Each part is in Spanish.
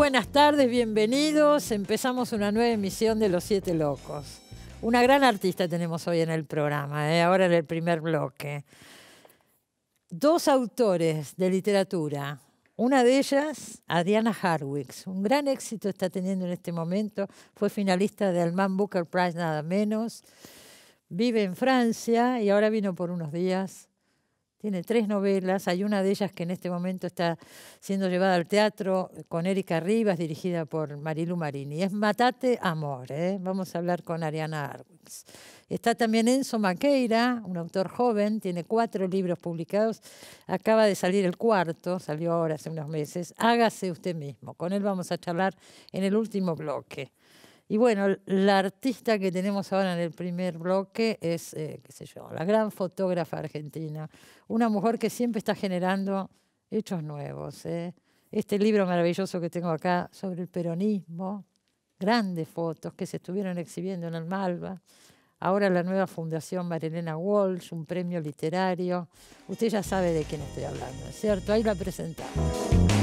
buenas tardes, bienvenidos. Empezamos una nueva emisión de Los Siete Locos. Una gran artista tenemos hoy en el programa, ¿eh? ahora en el primer bloque. Dos autores de literatura. Una de ellas, Adriana Hardwicks. un gran éxito está teniendo en este momento. Fue finalista del Man Booker Prize, nada menos. Vive en Francia y ahora vino por unos días tiene tres novelas, hay una de ellas que en este momento está siendo llevada al teatro eh, con Erika Rivas, dirigida por Marilu Marini. Es Matate Amor, ¿eh? vamos a hablar con Ariana Arwitz. Está también Enzo Maqueira, un autor joven, tiene cuatro libros publicados, acaba de salir el cuarto, salió ahora hace unos meses, Hágase usted mismo. Con él vamos a charlar en el último bloque. Y bueno, la artista que tenemos ahora en el primer bloque es, eh, qué sé yo, la gran fotógrafa argentina, una mujer que siempre está generando hechos nuevos. ¿eh? Este libro maravilloso que tengo acá sobre el peronismo, grandes fotos que se estuvieron exhibiendo en el Malva. Ahora la nueva Fundación Marilena Walsh, un premio literario. Usted ya sabe de quién estoy hablando, ¿cierto? Ahí la presentamos.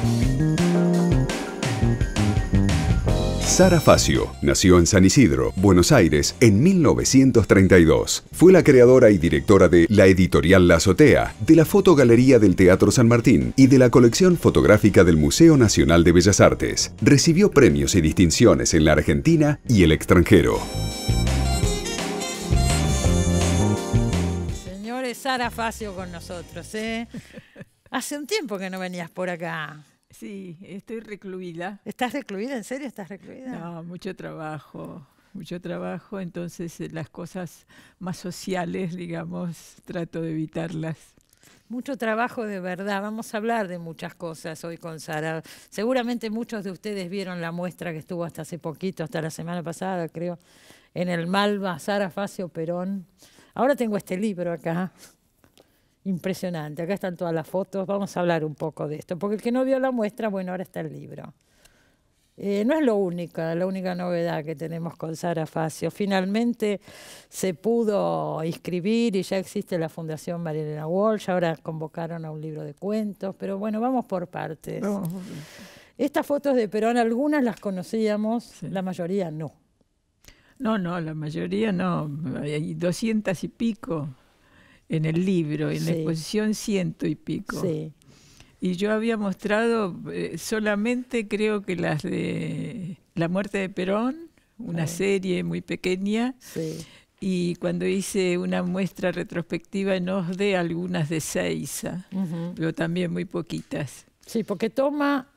Sara Facio nació en San Isidro, Buenos Aires, en 1932. Fue la creadora y directora de la editorial La Azotea, de la Fotogalería del Teatro San Martín y de la colección fotográfica del Museo Nacional de Bellas Artes. Recibió premios y distinciones en la Argentina y el extranjero. Señores, Sara Facio con nosotros. ¿eh? Hace un tiempo que no venías por acá. Sí, estoy recluida. ¿Estás recluida? ¿En serio estás recluida? No, mucho trabajo, mucho trabajo, entonces eh, las cosas más sociales, digamos, trato de evitarlas. Mucho trabajo de verdad. Vamos a hablar de muchas cosas hoy con Sara. Seguramente muchos de ustedes vieron la muestra que estuvo hasta hace poquito, hasta la semana pasada, creo, en el Malva, Sara Facio Perón. Ahora tengo este libro acá, Impresionante, acá están todas las fotos, vamos a hablar un poco de esto, porque el que no vio la muestra, bueno, ahora está el libro. Eh, no es lo única, la única novedad que tenemos con Sara Facio. Finalmente se pudo inscribir y ya existe la Fundación Marilena Walsh, ahora convocaron a un libro de cuentos, pero bueno, vamos por partes. Estas fotos de Perón, algunas las conocíamos, la mayoría no. No, no, la mayoría no, hay doscientas y pico en el libro, en la exposición ciento y pico. Sí. Y yo había mostrado eh, solamente creo que las de La muerte de Perón, una ah. serie muy pequeña. Sí. Y cuando hice una muestra retrospectiva nos de algunas de seis, pero también muy poquitas. Sí, porque toma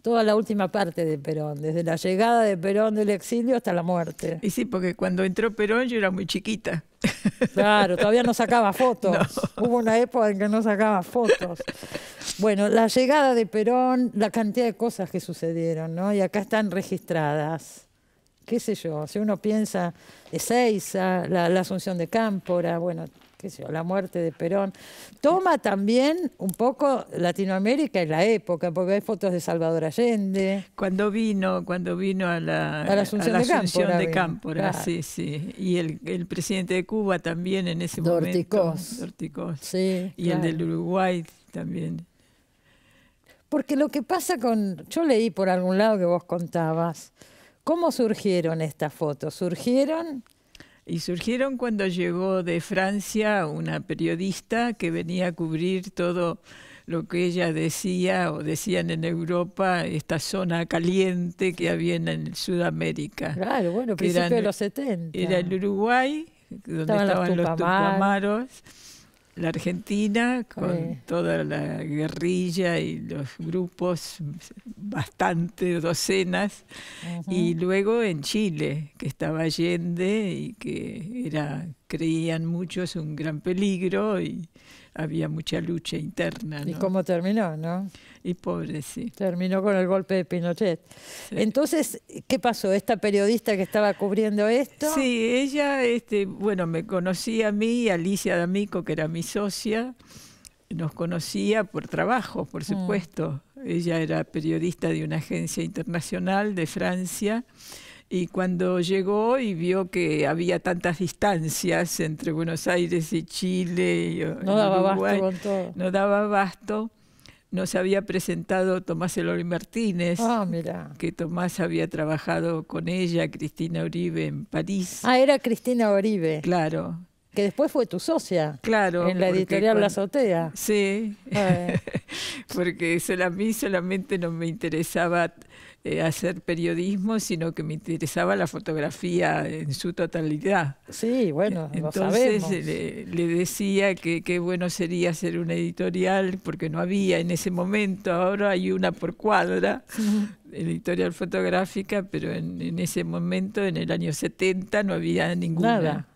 toda la última parte de Perón, desde la llegada de Perón del exilio hasta la muerte. Y sí, porque cuando entró Perón yo era muy chiquita. Claro, todavía no sacaba fotos. Hubo una época en que no sacaba fotos. Bueno, la llegada de Perón, la cantidad de cosas que sucedieron, ¿no? Y acá están registradas. Qué sé yo, si uno piensa Ezeiza, a la asunción de Cámpora, bueno, la muerte de Perón, toma también un poco Latinoamérica y la época, porque hay fotos de Salvador Allende. Cuando vino, cuando vino a la, a la Asunción, de Cámpora, sí, sí. Y el, presidente de Cuba también en ese momento. Sí, y el del Uruguay también. Porque lo que pasa con, yo leí por algún lado que vos contabas, ¿cómo surgieron estas fotos? Surgieron y surgieron cuando llegó de Francia una periodista que venía a cubrir todo lo que ella decía o decían en Europa, esta zona caliente que había en Sudamérica. Claro, bueno, principio de los 70. Era el Uruguay, donde estaban, los, la Argentina, con toda la guerrilla y los grupos, bastante, docenas, y luego en Chile, que estaba Allende y que era creían mucho es un gran peligro y había mucha lucha interna. ¿Y cómo terminó, no? Y pobre, sí. Terminó con el golpe de Pinochet. Entonces, ¿qué pasó? ¿Esta periodista que estaba cubriendo esto? Sí, ella, este, bueno, me conocía a mí, Alicia D'Amico, que era mi socia, nos conocía por trabajo, por mm. supuesto. Ella era periodista de una agencia internacional de Francia y cuando llegó y vio que había tantas distancias entre Buenos Aires y Chile, no daba basto No daba Nos había presentado Tomás Elori Martínez, ah, que Tomás había trabajado con ella, Cristina Uribe, en París. Ah, era Cristina Uribe. Claro, que después fue tu socia. Claro. En la editorial La Azotea. Sí. porque porque a mí solamente no me interesaba eh, hacer periodismo, sino que me interesaba la fotografía en su totalidad. Sí, bueno, Entonces le, le, decía que qué bueno sería hacer una editorial, porque no había en ese momento, ahora hay una por cuadra, editorial fotográfica, pero en, en ese momento, en el año 70, no había ninguna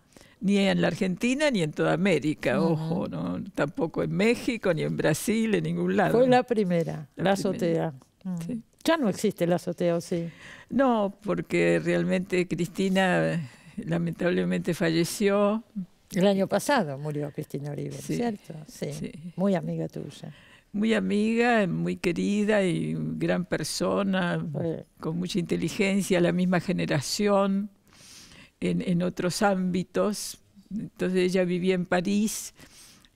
ni en la Argentina ni en toda América, ojo, ¿no? tampoco en México, ni en Brasil, en ningún lado. Fue la primera, la, azotea. Mm. Ya no existe la azotea, ¿o sí? No, porque realmente Cristina eh, lamentablemente falleció. El año pasado murió Cristina Uribe, ¿cierto? Sí, Muy amiga tuya. Muy amiga, muy querida y gran persona, con mucha inteligencia, la misma generación en, otros ámbitos. Entonces ella vivía en París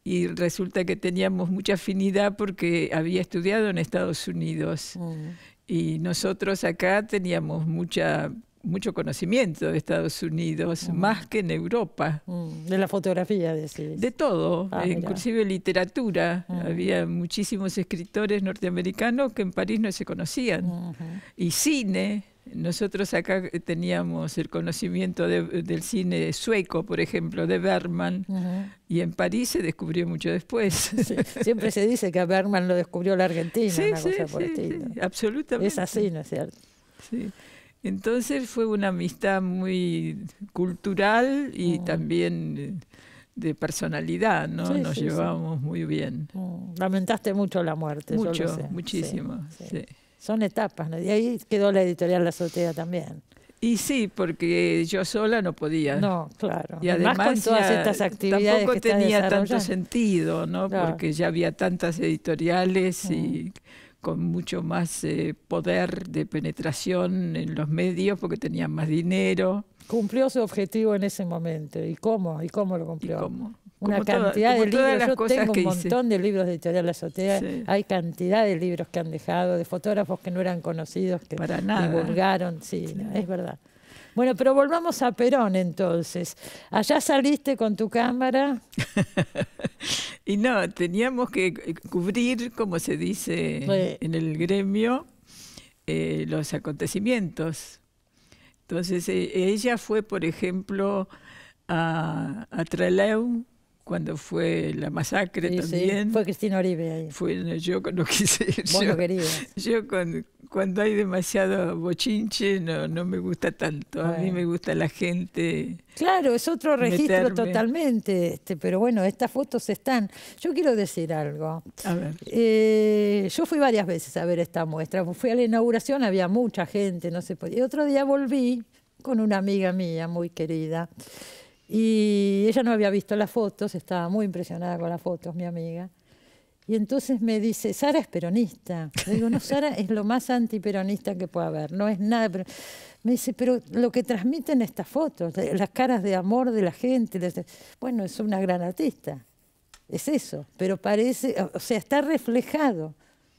y resulta que teníamos mucha afinidad porque había estudiado en Estados Unidos mm. y nosotros acá teníamos mucha mucho conocimiento de Estados Unidos, mm. más que en Europa. Mm. De la fotografía, De todo, ah, eh, inclusive literatura. Había muchísimos escritores norteamericanos que en París no se conocían. Y cine, nosotros acá eh, teníamos el conocimiento del cine sueco, por ejemplo, de Bergman, y en París se descubrió mucho después. Siempre se dice que a Bergman lo descubrió la Argentina, sí, una sí, absolutamente. Es así, ¿no es cierto? Sí. Entonces fue una amistad muy cultural y también de personalidad, ¿no? Nos llevábamos muy bien. Lamentaste mucho la muerte. Mucho, muchísimo. sí. Son etapas, ¿no? Y ahí quedó la editorial La Azotea también. Y sí, porque yo sola no podía. No, claro. Y además, con todas estas actividades. Tampoco tenía tanto sentido, ¿no? Porque ya había tantas editoriales y con mucho más eh, poder de penetración en los medios porque tenían más dinero. Cumplió su objetivo en ese momento. ¿Y cómo? ¿Y cómo lo cumplió? una cantidad de libros. Yo tengo un montón de libros de Editorial La Azotea. Hay cantidad de libros que han dejado, de fotógrafos que no eran conocidos, que divulgaron. Sí, es verdad. Bueno, pero volvamos a Perón entonces. Allá saliste con tu cámara. y no, teníamos que cubrir, como se dice en el gremio, eh, los acontecimientos. Entonces eh, ella fue, por ejemplo, a, a Trelew cuando fue la masacre también. Fue Cristina Oribe ahí. Fue, yo cuando quise yo, cuando hay demasiado bochinche no, no me gusta tanto. A mí me gusta la gente. Claro, es otro registro totalmente. Este, pero bueno, estas fotos están. Yo quiero decir algo. A ver. Eh, yo fui varias veces a ver esta muestra. Fui a la inauguración, había mucha gente, no se podía. Y otro día volví con una amiga mía muy querida. Y ella no había visto las fotos, estaba muy impresionada con las fotos, mi amiga. Y entonces me dice, Sara es peronista. Le digo, no, Sara es lo más antiperonista que pueda haber, no es nada. Me dice, pero lo que transmiten estas fotos, las caras de amor de la gente, este-". bueno, es una gran artista, es eso, pero parece, o sea, está reflejado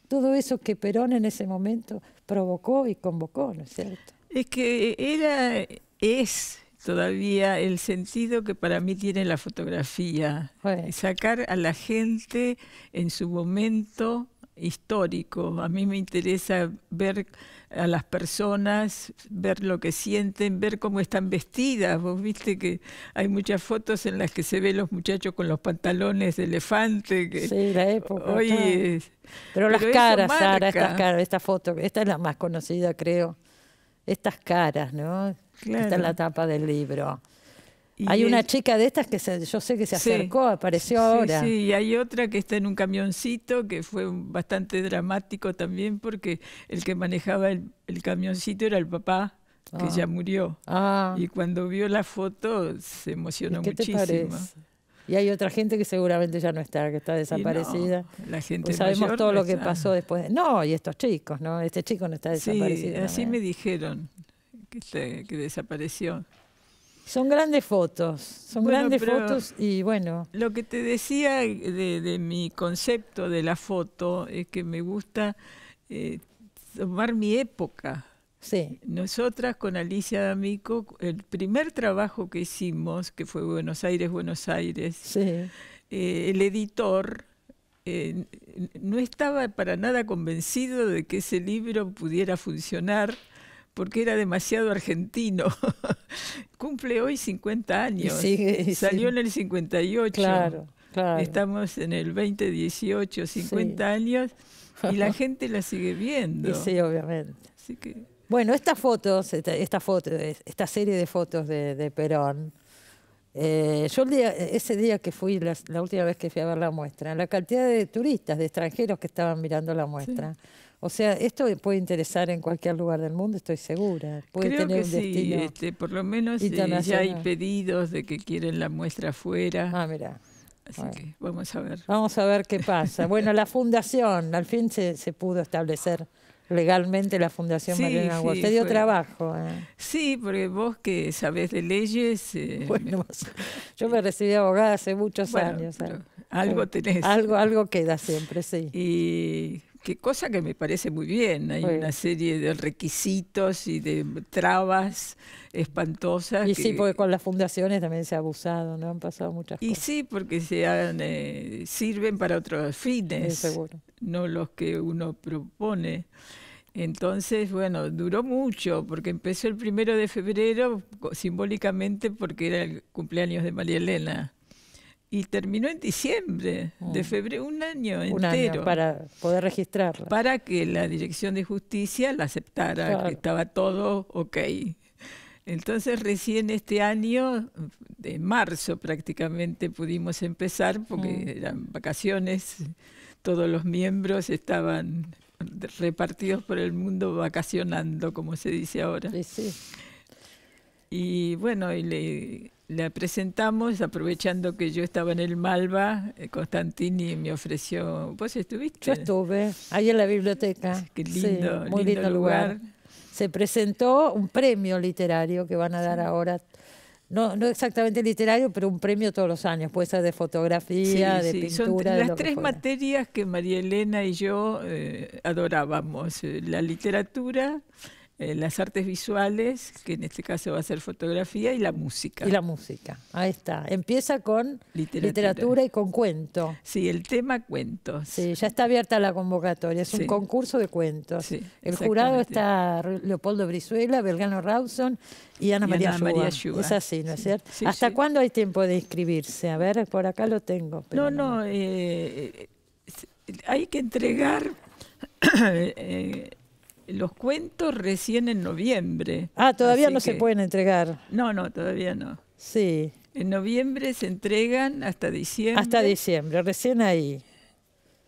todo eso que Perón en ese momento provocó y convocó, ¿no es cierto? Es que era, es todavía el sentido que para mí tiene la fotografía. Sacar a la gente en su momento histórico. A mí me interesa ver a las personas, ver lo que sienten, ver cómo están vestidas. Vos viste que hay muchas fotos en las que se ven los muchachos con los pantalones de elefante. Que sí, la época. pero, las caras, Sara, estas caras, esta foto, esta es la más conocida, creo. Estas caras, ¿no? Está en la tapa del libro. hay una chica de estas que se, yo sé que se acercó, apareció ahora. Sí, y hay otra que está en un camioncito, que fue bastante dramático también, porque el que manejaba el, camioncito era el papá, que ah. ya murió. Ah. Y cuando vio la foto se emocionó muchísimo. Y hay otra gente que seguramente ya no está, que está desaparecida. la pues gente sabemos todo lo que pasó después. No, y estos chicos, ¿no? Este chico no está desaparecido. Sí, así me dijeron que, desapareció. Son grandes fotos, son grandes fotos y bueno. Lo que te decía de, mi concepto de la foto es que me gusta eh, tomar mi época. Nosotras con Alicia D'Amico, el primer trabajo que hicimos, que fue Buenos Aires, Buenos Aires, eh, el editor eh, no estaba para nada convencido de que ese libro pudiera funcionar porque era demasiado argentino. Cumple hoy 50 años. Salió en el 58. Claro, Estamos en el 2018, 50 años, y la gente la sigue viendo. sí, obviamente. Bueno, estas fotos, esta, foto, esta serie de fotos de, Perón, eh, yo el día, ese día que fui, la, última vez que fui a ver la muestra, la cantidad de turistas, de extranjeros que estaban mirando la muestra. O sea, esto puede interesar en cualquier lugar del mundo, estoy segura. Puede Creo tener que sí, este, por lo menos eh, ya hay pedidos de que quieren la muestra afuera. Ah, mira. Así que vamos a ver. Vamos a ver qué pasa. bueno, la fundación, al fin se, pudo establecer legalmente la Fundación sí, Mariana sí, Te dio trabajo. ¿eh? Sí, porque vos que sabés de leyes. Eh, bueno, yo me recibí abogada hace muchos años. Algo tenés. Algo, algo queda siempre, sí. Y que cosa que me parece muy bien. Hay una serie de requisitos y de trabas espantosas. Y sí, porque con las fundaciones también se ha abusado, ¿no? Han pasado muchas cosas. Y sí, porque se han, eh, sirven para otros fines, no los que uno propone. Entonces, bueno, duró mucho, porque empezó el primero de febrero simbólicamente porque era el cumpleaños de María Elena y terminó en diciembre de mm. febrero, un año entero. para poder registrarla. Para que la Dirección de Justicia la aceptara, que estaba todo ok. Entonces recién este año, de marzo prácticamente, pudimos empezar porque mm. eran vacaciones, todos los miembros estaban repartidos por el mundo vacacionando, como se dice ahora. Sí, sí. Y bueno, y le, la presentamos aprovechando que yo estaba en el Malva, eh, Constantini me ofreció, ¿Pues estuviste? Yo estuve, ahí en la biblioteca. Qué lindo, muy lindo, lugar. Se presentó un premio literario que van a dar ahora, no, no exactamente literario, pero un premio todos los años, puede ser de fotografía, de pintura. las tres materias que María Elena y yo eh, adorábamos, eh, la literatura, eh, las artes visuales, que en este caso va a ser fotografía, y la música. Y la música, ahí está. Empieza con literatura, y con cuento. Sí, el tema cuentos. Sí, ya está abierta la convocatoria, es un concurso de cuentos. el jurado está Leopoldo Brizuela, Belgano Rawson y Ana María, María Es así, ¿no es cierto? ¿Hasta cuándo hay tiempo de inscribirse? A ver, por acá lo tengo. no, no, eh, eh, hay que entregar... los cuentos recién en noviembre. Ah, todavía no se pueden entregar. No, no, todavía no. Sí. En noviembre se entregan hasta diciembre. Hasta diciembre, recién ahí.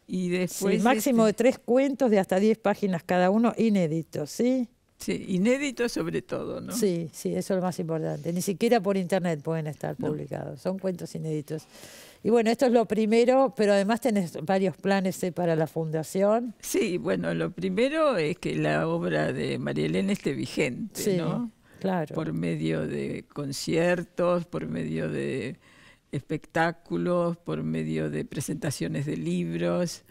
Y después... El este máximo de tres cuentos de hasta diez páginas cada uno, inéditos, ¿sí? Sí, inéditos sobre todo, ¿no? Sí, sí, eso es lo más importante. Ni siquiera por internet pueden estar publicados, son cuentos inéditos. Y bueno, esto es lo primero, pero además tenés varios planes eh, para la fundación. Sí, bueno, lo primero es que la obra de María Elena esté vigente, sí, Claro. Por medio de conciertos, por medio de espectáculos, por medio de presentaciones de libros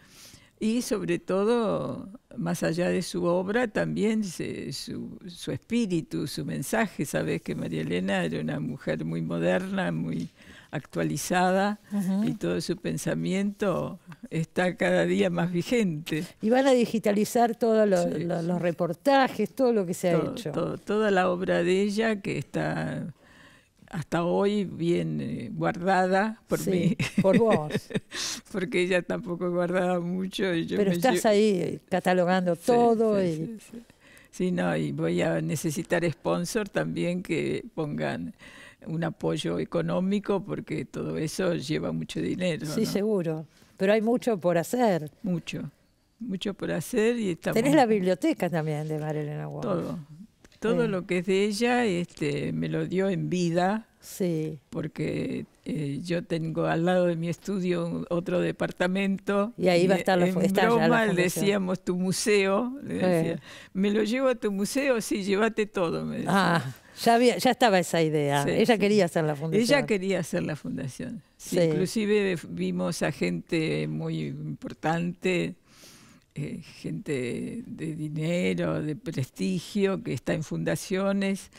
y sobre todo, más allá de su obra, también eh, su, su, espíritu, su mensaje. Sabes que María Elena era una mujer muy moderna, muy actualizada y todo su pensamiento está cada día más vigente. Y van a digitalizar todos los reportajes, todo lo que se ha hecho. toda la obra de ella que está hasta hoy bien eh, guardada por mí. Por vos. Porque ella tampoco guardaba mucho. Pero estás ahí catalogando todo sí, y... Sí, no, y voy a necesitar sponsor también que pongan un apoyo económico porque todo eso lleva mucho dinero. Sí, seguro. Pero hay mucho por hacer. Mucho, mucho por hacer y estamos... Tenés la biblioteca también de Marilena Walsh. Todo, todo lo que es de ella este, me lo dio en vida. Sí. Porque eh, yo tengo al lado de mi estudio otro departamento. Y ahí va a estar la En está broma decíamos tu museo. me lo llevo a tu museo, sí, llévate todo. Me Ah. Ya, estaba esa idea. Ella quería hacer la fundación. Ella quería hacer la fundación. inclusive vimos a gente muy importante, eh, gente de dinero, de prestigio, que está en fundaciones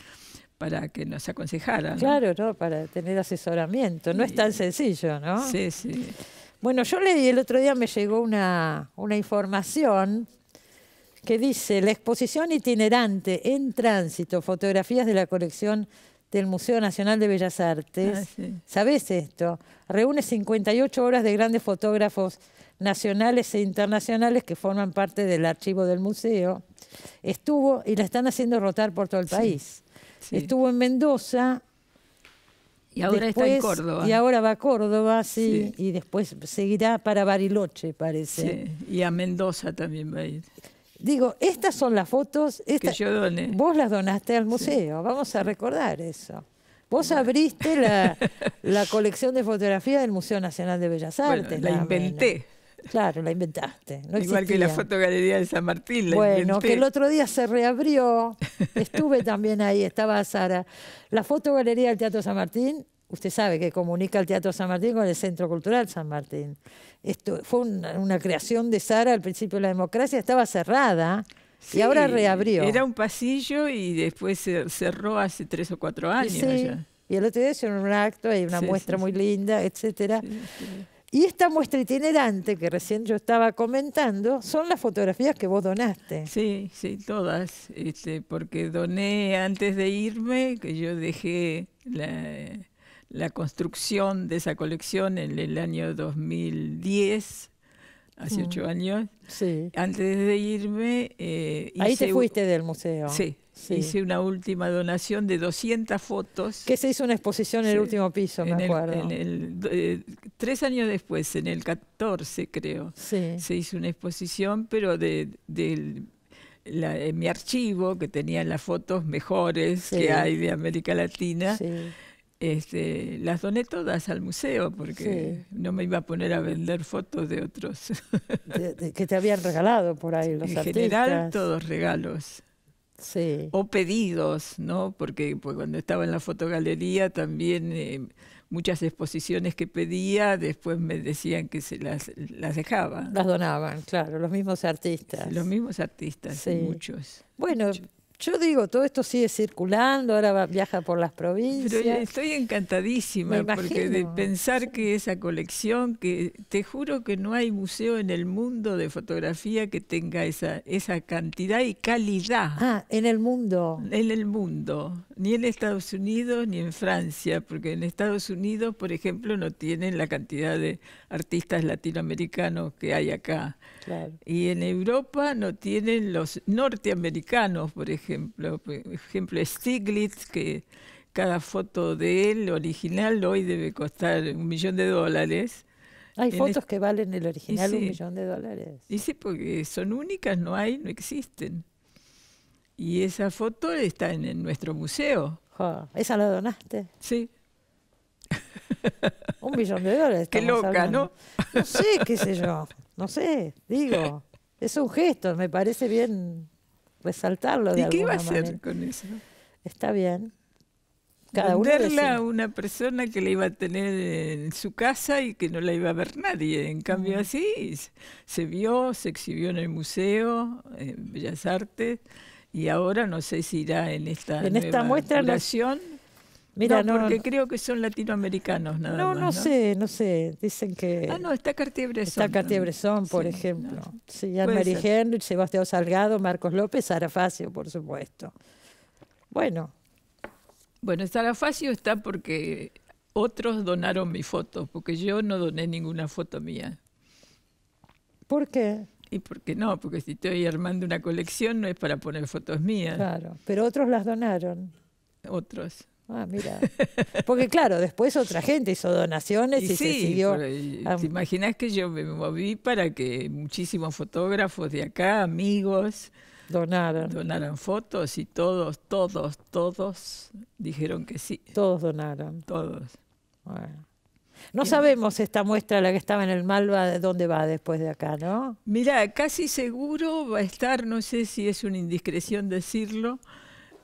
para que nos aconsejaran. Claro, ¿no? para tener asesoramiento. No es tan sencillo, ¿no? Sí, sí. Bueno, yo leí el otro día, me llegó una, una información que dice, la exposición itinerante en tránsito, fotografías de la colección del Museo Nacional de Bellas Artes, ah, ¿Sabés ¿sabes esto? Reúne 58 obras de grandes fotógrafos nacionales e internacionales que forman parte del archivo del museo. Estuvo, y la están haciendo rotar por todo el país. Estuvo en Mendoza. Y ahora está en Córdoba. Y ahora va a Córdoba, sí, y después seguirá para Bariloche, parece. y a Mendoza también va a ir. Digo, estas son las fotos. Vos las donaste al museo, vamos a recordar eso. Vos abriste la, colección de fotografía del Museo Nacional de Bellas Artes. la inventé. claro, la inventaste. Igual que la fotogalería de San Martín. bueno, que el otro día se reabrió. Estuve también ahí, estaba Sara. La fotogalería del Teatro San Martín usted sabe que comunica el Teatro San Martín con el Centro Cultural San Martín. Esto fue una, creación de Sara al principio de la democracia, estaba cerrada. y ahora reabrió. Era un pasillo y después se cerró hace tres o cuatro años. Sí. Y el otro día hicieron un acto, hay una muestra muy linda, etcétera. Y esta muestra itinerante que recién yo estaba comentando son las fotografías que vos donaste. Sí, sí, todas. Este, porque doné antes de irme, que yo dejé la, la construcción de esa colección en el año 2010, hace ocho mm. años. Antes de irme... Eh, Ahí te fuiste del museo. Sí, hice una última donación de 200 fotos. Que se hizo una exposición en el último piso, me acuerdo. Eh, tres años después, en el 14 creo, sí. se hizo una exposición, pero de, mi archivo, que tenía las fotos mejores que hay de América Latina. Sí este, las doné todas al museo porque no me iba a poner a vender fotos de otros. que te habían regalado por ahí los artistas. En general, todos regalos. Sí. O pedidos, ¿no? Porque pues, cuando estaba en la fotogalería también eh, muchas exposiciones que pedía después me decían que se las, las dejaban. Las donaban, claro, los mismos artistas. Los mismos artistas, muchos. Bueno, muchos yo digo, todo esto sigue circulando, ahora viaja por las provincias. Pero eh, estoy encantadísima porque de pensar que esa colección, que te juro que no hay museo en el mundo de fotografía que tenga esa, esa cantidad y calidad. Ah, en el mundo. En el mundo, ni en Estados Unidos ni en Francia, porque en Estados Unidos, por ejemplo, no tienen la cantidad de artistas latinoamericanos que hay acá. Claro. Y en Europa no tienen los norteamericanos, por ejemplo ejemplo, ejemplo Stiglitz, que cada foto de él, original, hoy debe costar un millón de dólares. Hay fotos que valen el original un millón de dólares. dice sí, porque son únicas, no hay, no existen. Y esa foto está en, nuestro museo. ¿Esa la donaste? Sí. un millón de dólares. Qué loca, ¿no? No sé, qué sé yo. No sé, digo. Es un gesto, me parece bien resaltarlo. De ¿Y qué iba a hacer con eso? Está bien. Cada a una persona que la iba a tener en su casa y que no la iba a ver nadie. En cambio, así se vio, se exhibió en el museo, en Bellas Artes, y ahora no sé si irá en esta, en nueva esta muestra. Mira, no, porque creo que son latinoamericanos, nada no, más, No, sé, no sé. Dicen que. Ah, no, está Cartier-Bresson. Está Cartier-Bresson, por ejemplo. Sí, Anne-Marie Sebastián Salgado, Marcos López, Sarafacio, por supuesto. Bueno. Bueno, Sarafacio está porque otros donaron mis fotos, porque yo no doné ninguna foto mía. ¿Por qué? Y porque no, porque si estoy armando una colección no es para poner fotos mías. Claro, pero otros las donaron. Otros. Ah, mira. Porque claro, después otra gente hizo donaciones y, se siguió. ¿Te imaginas que yo me moví para que muchísimos fotógrafos de acá, amigos, donaran, donaran fotos y todos, todos, todos dijeron que sí. Todos donaron. Todos. No sabemos esta muestra, la que estaba en el Malva, dónde va después de acá, ¿no? Mira, casi seguro va a estar, no sé si es una indiscreción decirlo,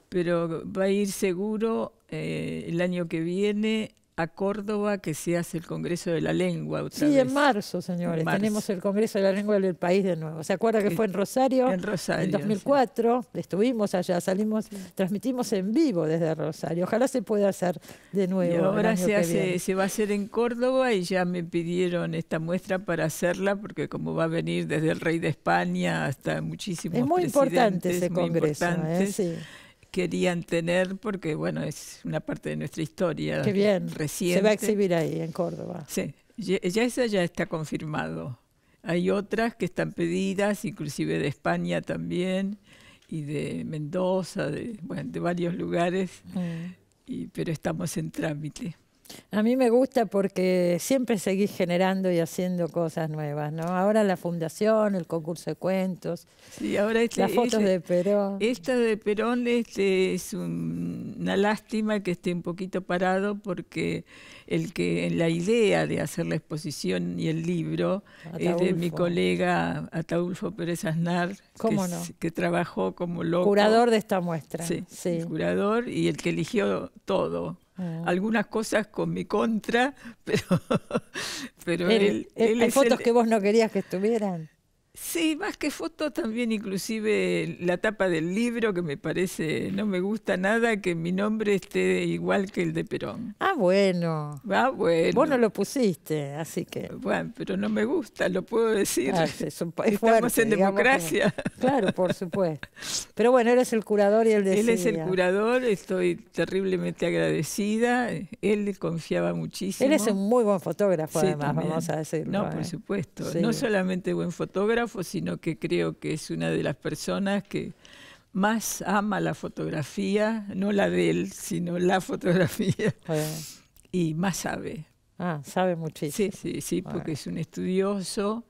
pero va a ir seguro eh, el año que viene a Córdoba que se hace el Congreso de la Lengua. Otra sí, en marzo, señores. Tenemos el Congreso de la Lengua del País de nuevo. ¿Se acuerda que fue en Rosario? En Rosario. En 2004. Estuvimos allá, salimos, transmitimos en vivo desde Rosario. Ojalá se pueda hacer de nuevo. ahora se, va a hacer en Córdoba y ya me pidieron esta muestra para hacerla porque como va a venir desde el Rey de España hasta muchísimos Es muy importante ese Congreso. ¿eh? querían tener porque, bueno, es una parte de nuestra historia. Reciente. Se va a exhibir ahí, en Córdoba. Sí, ya, esa ya está confirmado. Hay otras que están pedidas, inclusive de España también, y de Mendoza, de, varios lugares, mm. y, pero estamos en trámite. A mí me gusta porque siempre seguís generando y haciendo cosas nuevas, ¿no? Ahora la fundación, el concurso de cuentos, sí, ahora este, las fotos este, de Perón. Esta de Perón este, es una lástima que esté un poquito parado porque el que la idea de hacer la exposición y el libro es de mi colega Ataulfo Pérez Aznar, que, trabajó como loco. Curador de esta muestra. Sí, curador y el que eligió todo. Ah. Algunas cosas con mi contra, pero, pero eh, ¿Hay fotos que vos no querías que estuvieran? Sí, más que fotos también inclusive la tapa del libro que me parece, no me gusta nada que mi nombre esté igual que el de Perón. Ah, bueno. Ah, bueno. Vos no lo pusiste, así que... Bueno, pero no me gusta, lo puedo decir. Ah, Estamos en democracia. claro, por supuesto. Pero bueno, eres el curador y él decía. Él es el curador, estoy terriblemente agradecida. Él confiaba muchísimo. Él es un muy buen fotógrafo, además, vamos a decirlo. No, por ¿eh? supuesto. No solamente buen fotógrafo, sino que creo que es una de las personas que más ama la fotografía, no la de él, sino la fotografía, y más sabe. Ah, sabe muchísimo. Sí, sí, sí, porque es un estudioso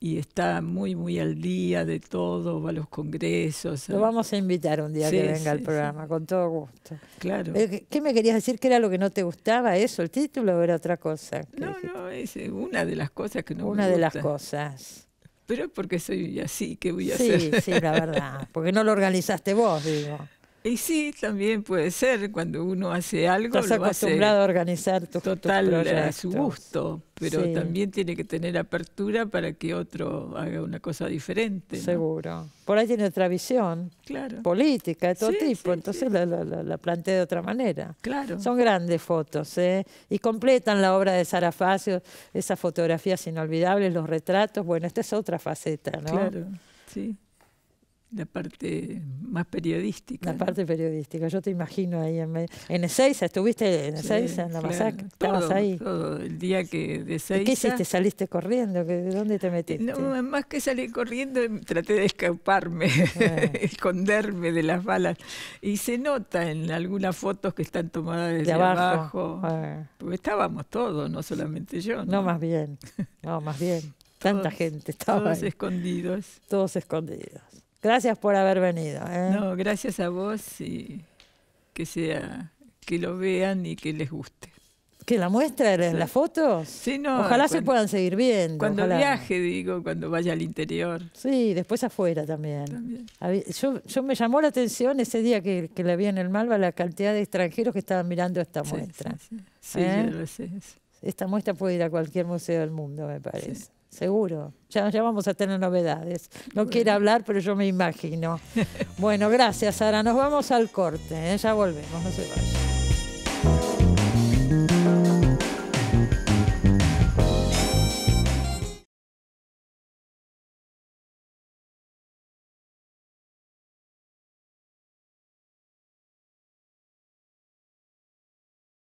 y está muy, muy al día de todo, va a los congresos. Lo vamos a invitar un día que venga al programa, con todo gusto. Claro. Eh, ¿Qué me querías decir? ¿Que era lo que no te gustaba? ¿Eso, el título o era otra cosa? No, no, es eh, una de las cosas que no me gusta. Una de las cosas pero es porque soy así que voy a sí, Sí, sí, la verdad, porque no lo organizaste vos, digo. Y sí, también puede ser cuando uno hace algo. Estás acostumbrado a organizar total a su gusto, pero también tiene que tener apertura para que otro haga una cosa diferente. Seguro. Por ahí tiene otra visión política de todo tipo, entonces la, la, de otra manera. Son grandes fotos ¿eh? y completan la obra de Sara Facio, esas fotografías inolvidables, los retratos. Bueno, esta es otra faceta, ¿no? Claro, sí la parte más periodística. La parte periodística, yo te imagino ahí en medio. En Ezeiza, ¿estuviste en Ezeiza, en la masacre? Estabas ahí. Todo el día que de Ezeiza. ¿Qué hiciste? ¿Saliste corriendo? ¿De dónde te metiste? No, más que salir corriendo, traté de escaparme, ah. esconderme de las balas. Y se nota en algunas fotos que están tomadas de abajo. Ah. Porque estábamos todos, no solamente yo. no, más bien, no, más bien. Tanta gente estaba. Todos escondidos. Todos escondidos. Gracias por haber venido. ¿eh? No, gracias a vos y que sea, que lo vean y que les guste. ¿Que la muestra, sí. las fotos? Sí, no. Ojalá se puedan seguir viendo. Cuando viaje, digo, cuando vaya al interior. Sí, después afuera también. Yo, yo, me llamó la atención ese día que, que la vi en el Malva la cantidad de extranjeros que estaban mirando esta muestra. ¿eh? Sí, Esta muestra puede ir a cualquier museo del mundo, me parece seguro. Ya, vamos a tener novedades. No quiere hablar, pero yo me imagino. Bueno, gracias, Sara. Nos vamos al corte. ¿eh? Ya volvemos. No se vayan.